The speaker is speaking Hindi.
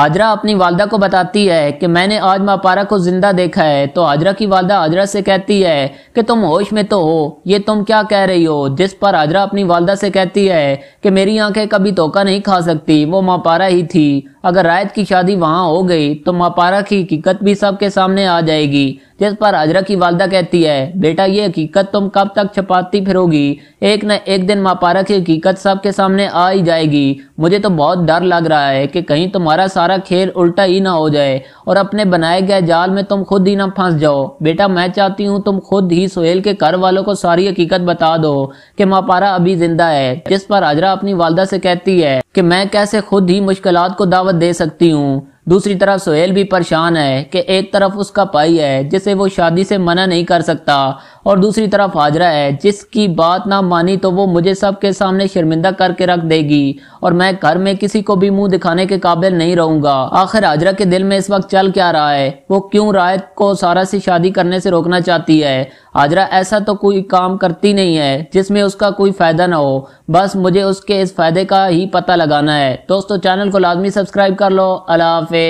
हाजरा अपनी वालदा को बताती है कि मैंने आज मापारा को जिंदा देखा है तो हाजरा की वालदा हाजरा से कहती है कि तुम होश में तो हो ये तुम क्या कह रही हो जिस पर हाजरा अपनी वालदा से कहती है कि मेरी आंखें कभी धोखा नहीं खा सकती वो मापारा ही थी अगर रायत की शादी वहाँ हो गई तो मापारा की हकीकत भी सबके सामने आ जाएगी जिस पर आजरा की वालदा कहती है बेटा ये हकीकत तुम कब तक छपाती फिरोगी एक न एक दिन मापारा की हकीकत सबके सामने आ ही जाएगी मुझे तो बहुत डर लग रहा है कि कहीं तुम्हारा सारा खेल उल्टा ही ना हो जाए और अपने बनाए गए जाल में तुम खुद ही ना फंस जाओ बेटा मैं चाहती हूँ तुम खुद ही सोहेल के घर वालों को सारी हकीकत बता दो कि मापारा अभी जिंदा है जिस पर आजरा अपनी वालदा से कहती है कि मैं कैसे खुद ही मुश्किल को दावा दावत दे सकती हूँ दूसरी तरफ सोहेल भी परेशान है कि एक तरफ उसका पाई है जिसे वो शादी से मना नहीं कर सकता और दूसरी तरफ हाजरा है जिसकी बात ना मानी तो वो मुझे सबके सामने शर्मिंदा करके रख देगी और मैं घर में किसी को भी मुंह दिखाने के काबिल नहीं रहूंगा आखिर हाजरा के दिल में इस वक्त चल क्या रहा है वो क्यों रायत को सारा से शादी करने से रोकना चाहती है हाजरा ऐसा तो कोई काम करती नहीं है जिसमें उसका कोई फायदा ना हो बस मुझे उसके इस फायदे का ही पता लगाना है दोस्तों चैनल को लाजमी सब्सक्राइब कर लो अला